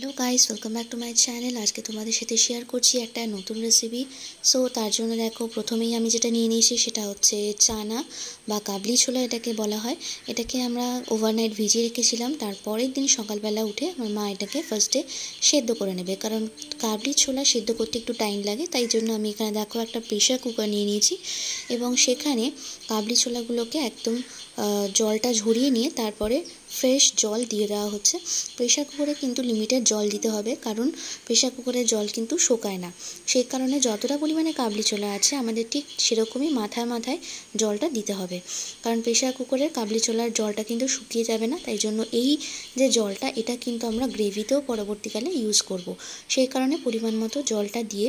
Hello guys welcome back to my channel আজকে তোমাদের সাথে শেয়ার করছি একটা নতুন রেসিপি সো তার জন্য দেখো প্রথমেই আমি যেটা নিয়ে নিয়েছি সেটা হচ্ছে চানা বা কাবলি ছোলা এটাকে বলা হয় এটাকে আমরা ওভারনাইট ভিজিয়ে রেখেছিলাম তারপরের দিন সকালবেলা উঠে আমার মা এটাকে ফার্স্টে সেদ্ধ করে নেবে কারণ কাবলি ছোলা সেদ্ধ করতে একটু টাইম লাগে তাই জন্য আমি এখানে দেখো একটা প্রেশার কুকার নিয়ে নিয়েছি এবং সেখানে কাবলি ছোলাগুলোকে একদম জলটা ঝরিয়ে নিয়ে তারপরে ফ্রেশ জল দিয়ে দেওয়া হচ্ছে প্রেশার কুকারে কিন্তু লিমিটেড জল দিতে হবে কারণ প্রেশার কুকারের জল কিন্তু শোকায় না সেই কারণে যতটা পরিমাণে কাবলি চলে আছে আমাদের ঠিক সেরকমই মাথায় মাথায় জলটা দিতে হবে কারণ প্রেশার কুকারের কাবলি চলার জলটা কিন্তু শুকিয়ে যাবে না তাই জন্য এই যে জলটা এটা কিন্তু আমরা গ্রেভিতেও পরবর্তীকালে ইউজ করব। সেই কারণে পরিমাণ মতো জলটা দিয়ে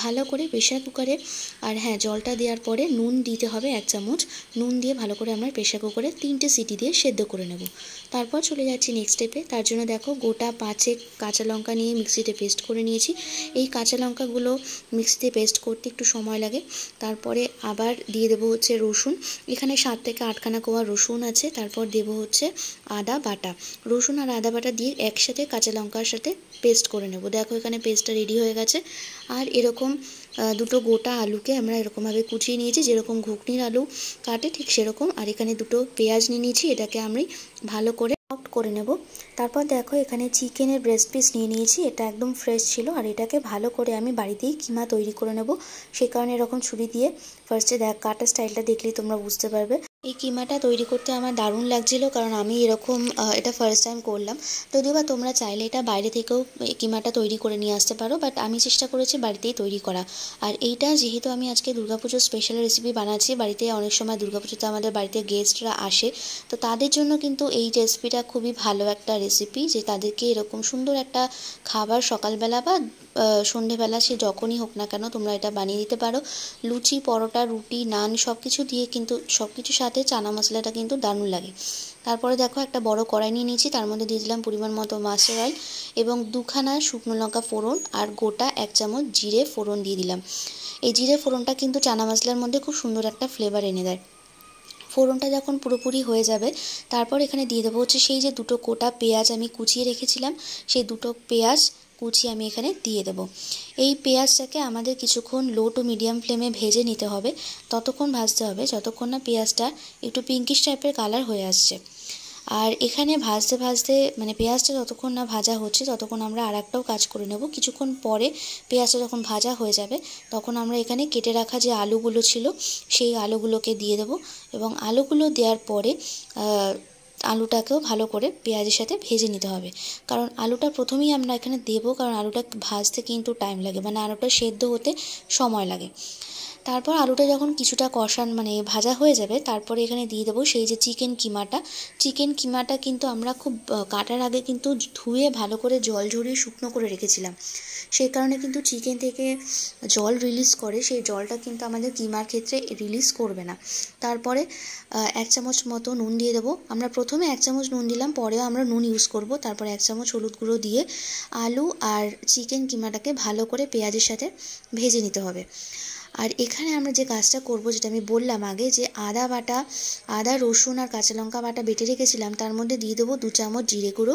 ভালো করে প্রেশার কুকারে আর হ্যাঁ জলটা দেওয়ার পরে নুন দিতে হবে এক চামচ নুন দিয়ে ভালো করে আমরা প্রেশার কুকারে তিনটে সিটি দিয়ে সেদ্ধ করে নেব তারপর চলে যাচ্ছি নেক্সট স্টেপে তার জন্য দেখো গোটা পাঁচেক কাঁচা লঙ্কা নিয়ে মিক্সিতে পেস্ট করে নিয়েছি এই কাঁচা লঙ্কাগুলো মিক্সিতে পেস্ট করতে একটু সময় লাগে তারপরে আবার দিয়ে দেবো হচ্ছে রসুন এখানে সাত থেকে আটখানা কোয়া রসুন আছে তারপর দেব হচ্ছে আদা বাটা রসুন আর আদা বাটা দিয়ে একসাথে কাঁচা লঙ্কার সাথে পেস্ট করে নেব দেখো এখানে পেস্টটা রেডি হয়ে গেছে আর এরকম দুটো গোটা আলুকে আমরা এরকমভাবে কুচিয়ে নিয়েছি যেরকম ঘুগনির আলু কাটে ঠিক সেরকম আর এখানে দুটো পেঁয়াজ নিয়ে নিয়েছি এটাকে আমি ভালো করে সফট করে নেব তারপর দেখো এখানে চিকেনের ব্রেস্ট পিস নিয়ে নিয়েছি এটা একদম ফ্রেশ ছিল আর এটাকে ভালো করে আমি বাড়িতেই কিমা তৈরি করে নেব সেই কারণে এরকম ছুরি দিয়ে ফার্স্টে দেখ কাটার স্টাইলটা দেখলেই তোমরা বুঝতে পারবে এই কিমাটা তৈরি করতে আমার দারুণ লাগছিল কারণ আমি এরকম এটা ফার্স্ট টাইম করলাম যদিও বা তোমরা চাইলে এটা বাইরে থেকেও কিমাটা তৈরি করে নিয়ে আসতে পারো বাট আমি চেষ্টা করেছি বাড়িতেই তৈরি করা আর এইটা যেহেতু আমি আজকে দুর্গাপুজোর স্পেশাল রেসিপি বানাচ্ছি বাড়িতে অনেক সময় দুর্গাপুজোতে আমাদের বাড়িতে গেস্টরা আসে তো তাদের জন্য কিন্তু এই রেসিপিটা খুবই ভালো একটা রেসিপি যে তাদেরকে এরকম সুন্দর একটা খাবার সকালবেলা বা সন্ধেবেলা সে যখনই হোক না কেন তোমরা এটা বানিয়ে দিতে পারো লুচি পরোটা রুটি নান সব কিছু দিয়ে কিন্তু সব কিছু সাথে সাথে চানা মশলাটা কিন্তু দারুণ লাগে তারপরে দেখো একটা বড় কড়াই নিয়ে নিয়েছি তার মধ্যে দিয়ে দিলাম পরিমাণ মতো মাছের অয়েল এবং দুখানা শুকনো লঙ্কা ফোড়ন আর গোটা এক চামচ জিরে ফোড়ন দিয়ে দিলাম এই জিরে ফোড়নটা কিন্তু চানা মশলার মধ্যে খুব সুন্দর একটা ফ্লেভার এনে দেয় ফোড়নটা যখন পুরোপুরি হয়ে যাবে তারপর এখানে দিয়ে দেবো হচ্ছে সেই যে দুটো কোটা পেঁয়াজ আমি কুচিয়ে রেখেছিলাম সেই দুটো পেঁয়াজ কুচি আমি এখানে দিয়ে দেব এই পেঁয়াজটাকে আমাদের কিছুক্ষণ লো টু মিডিয়াম ফ্লেমে ভেজে নিতে হবে ততক্ষণ ভাজতে হবে যতক্ষণ না পেঁয়াজটা একটু পিঙ্কিশ টাইপের কালার হয়ে আসছে আর এখানে ভাজতে ভাজতে মানে পেঁয়াজটা যতক্ষণ না ভাজা হচ্ছে ততক্ষণ আমরা আর একটাও কাজ করে নেব কিছুক্ষণ পরে পেঁয়াজটা যখন ভাজা হয়ে যাবে তখন আমরা এখানে কেটে রাখা যে আলুগুলো ছিল সেই আলুগুলোকে দিয়ে দেব এবং আলুগুলো দেওয়ার পরে আলুটাকেও ভালো করে পেঁয়াজের সাথে ভেজে নিতে হবে কারণ আলুটা প্রথমেই আমরা এখানে দেবো কারণ আলুটা ভাজতে কিন্তু টাইম লাগে মানে আলুটা সেদ্ধ হতে সময় লাগে তারপর আলুটা যখন কিছুটা কষান মানে ভাজা হয়ে যাবে তারপরে এখানে দিয়ে দেবো সেই যে চিকেন কিমাটা চিকেন কিমাটা কিন্তু আমরা খুব কাটার আগে কিন্তু ধুয়ে ভালো করে জল ঝরিয়ে শুকনো করে রেখেছিলাম সেই কারণে কিন্তু চিকেন থেকে জল রিলিজ করে সেই জলটা কিন্তু আমাদের কিমার ক্ষেত্রে রিলিজ করবে না তারপরে এক চামচ মতো নুন দিয়ে দেবো আমরা প্রথমে এক চামচ নুন দিলাম পরেও আমরা নুন ইউজ করব তারপরে এক চামচ হলুদ গুঁড়ো দিয়ে আলু আর চিকেন কিমাটাকে ভালো করে পেঁয়াজের সাথে ভেজে নিতে হবে আর এখানে আমরা যে কাজটা করব যেটা আমি বললাম আগে যে আদা বাটা আদা রসুন আর কাঁচা লঙ্কা বাটা বেটে রেখেছিলাম তার মধ্যে দিয়ে দেবো দু চামচ জিরে গুঁড়ো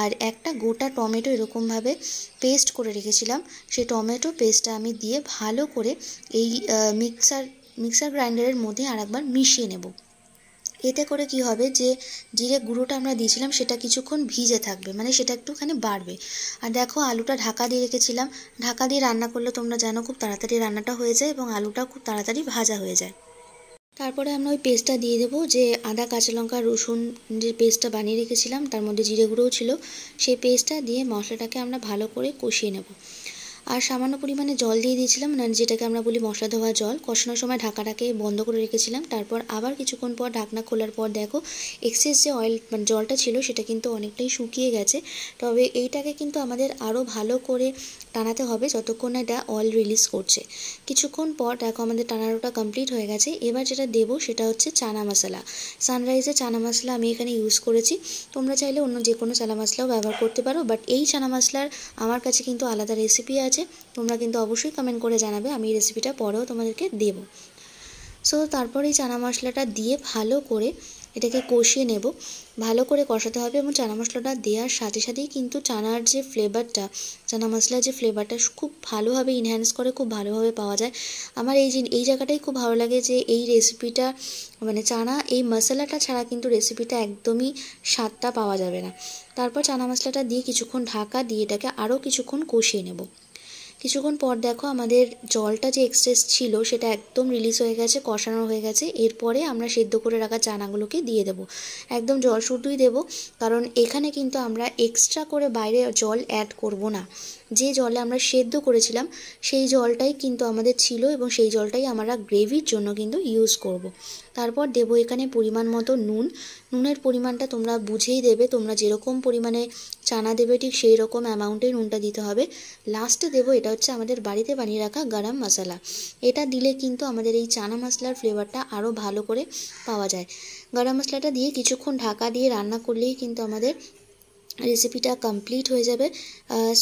আর একটা গোটা টমেটো এরকমভাবে পেস্ট করে রেখেছিলাম সেই টমেটো পেস্টটা আমি দিয়ে ভালো করে এই মিক্সার মিক্সার গ্রাইন্ডারের মধ্যে আর একবার মিশিয়ে নেব এতে করে কি হবে যে জিরে গুঁড়োটা আমরা দিয়েছিলাম সেটা কিছুক্ষণ ভিজে থাকবে মানে সেটা একটুখানি বাড়বে আর দেখো আলুটা ঢাকা দিয়ে রেখেছিলাম ঢাকা দিয়ে রান্না করলে তোমরা জানো খুব তাড়াতাড়ি রান্নাটা হয়ে যায় এবং আলুটা খুব তাড়াতাড়ি ভাজা হয়ে যায় তারপরে আমরা ওই পেস্টটা দিয়ে দেবো যে আদা কাঁচা লঙ্কা রসুন যে পেস্টটা বানিয়ে রেখেছিলাম তার মধ্যে জিরে গুঁড়োও ছিল সেই পেস্টটা দিয়ে মশলাটাকে আমরা ভালো করে কষিয়ে নেব আর সামান্য পরিমাণে জল দিয়ে দিয়েছিলাম মানে যেটাকে আমরা বলি মশলা ধোয়া জল কষানোর সময় ঢাকাটাকে বন্ধ করে রেখেছিলাম তারপর আবার কিছুক্ষণ পর ঢাকনা খোলার পর দেখো এক্সেস যে অয়েল মানে জলটা ছিল সেটা কিন্তু অনেকটাই শুকিয়ে গেছে তবে এইটাকে কিন্তু আমাদের আরও ভালো করে টানাতে হবে যতক্ষণ এটা অয়েল রিলিজ করছে কিছুক্ষণ পর দেখো আমাদের টানারোটা কমপ্লিট হয়ে গেছে এবার যেটা দেব সেটা হচ্ছে চানা মশলা সানরাইজে চানা মশলা আমি এখানে ইউজ করেছি তোমরা চাইলে অন্য যে কোনো চানা মশলাও ব্যবহার করতে পারো বাট এই চানা মশলার আমার কাছে কিন্তু আলাদা রেসিপি আছে হয়েছে তোমরা কিন্তু অবশ্যই কমেন্ট করে জানাবে আমি এই রেসিপিটা পরেও তোমাদেরকে দেব সো তারপরে এই চানা মশলাটা দিয়ে ভালো করে এটাকে কষিয়ে নেব ভালো করে কষাতে হবে এবং চানা মশলাটা দেওয়ার সাথে সাথেই কিন্তু চানার যে ফ্লেভারটা চানা মশলার যে ফ্লেভারটা খুব ভালোভাবে ইনহ্যান্স করে খুব ভালোভাবে পাওয়া যায় আমার এই এই জায়গাটাই খুব ভালো লাগে যে এই রেসিপিটা মানে চানা এই মশলাটা ছাড়া কিন্তু রেসিপিটা একদমই স্বাদটা পাওয়া যাবে না তারপর চানা মশলাটা দিয়ে কিছুক্ষণ ঢাকা দিয়ে এটাকে আরও কিছুক্ষণ কষিয়ে নেব কিছুক্ষণ পর দেখো আমাদের জলটা যে এক্সেস ছিল সেটা একদম রিলিজ হয়ে গেছে কষানো হয়ে গেছে এরপরে আমরা সেদ্ধ করে রাখা চানাগুলোকে দিয়ে দেব একদম জল শুদ্ধই দেব কারণ এখানে কিন্তু আমরা এক্সট্রা করে বাইরে জল অ্যাড করব না যে জলে আমরা সেদ্ধ করেছিলাম সেই জলটাই কিন্তু আমাদের ছিল এবং সেই জলটাই আমরা গ্রেভির জন্য কিন্তু ইউজ করব। তারপর দেব এখানে পরিমাণ মতো নুন নুনের পরিমাণটা তোমরা বুঝেই দেবে তোমরা যেরকম পরিমাণে চানা দেবে ঠিক সেই রকম অ্যামাউন্টে নুনটা দিতে হবে লাস্টে দেব এটা হচ্ছে আমাদের বাড়িতে বানিয়ে রাখা গরম মশলা এটা দিলে কিন্তু আমাদের এই চানা মশলার ফ্লেভারটা আরও ভালো করে পাওয়া যায় গরম মশলাটা দিয়ে কিছুক্ষণ ঢাকা দিয়ে রান্না করলেই কিন্তু আমাদের রেসিপিটা কমপ্লিট হয়ে যাবে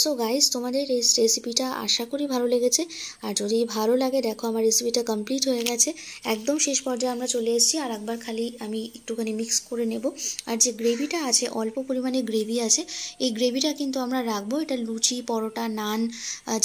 সো গাইস তোমাদের এই রেসিপিটা আশা করি ভালো লেগেছে আর যদি ভালো লাগে দেখো আমার রেসিপিটা কমপ্লিট হয়ে গেছে একদম শেষ পর্যায়ে আমরা চলে এসেছি আর একবার খালি আমি একটুখানি মিক্স করে নেব আর যে গ্রেভিটা আছে অল্প পরিমাণে গ্রেভি আছে এই গ্রেভিটা কিন্তু আমরা রাখবো এটা লুচি পরোটা নান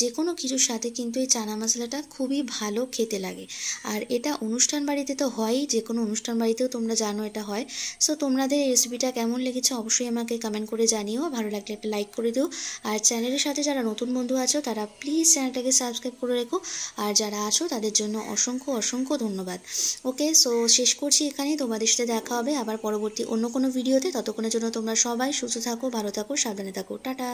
যে কোনো কিছুর সাথে কিন্তু এই চানা মশলাটা খুবই ভালো খেতে লাগে আর এটা অনুষ্ঠান বাড়িতে তো হয়ই যে কোনো অনুষ্ঠান বাড়িতেও তোমরা জানো এটা হয় সো তোমাদের এই রেসিপিটা কেমন লেগেছে অবশ্যই আমাকে কমেন্ট করে জানিও ভালো লাগলে একটা লাইক করে দিও আর চ্যানেলের সাথে যারা নতুন বন্ধু আছো তারা প্লিজ চ্যানেলটাকে সাবস্ক্রাইব করে রেখো আর যারা আছো তাদের জন্য অসংখ্য অসংখ্য ধন্যবাদ ওকে সো শেষ করছি এখানেই তোমাদের সাথে দেখা হবে আবার পরবর্তী অন্য কোনো ভিডিওতে ততক্ষণের জন্য তোমরা সবাই সুস্থ থাকো ভালো থাকো সাবধানে থাকো টাটা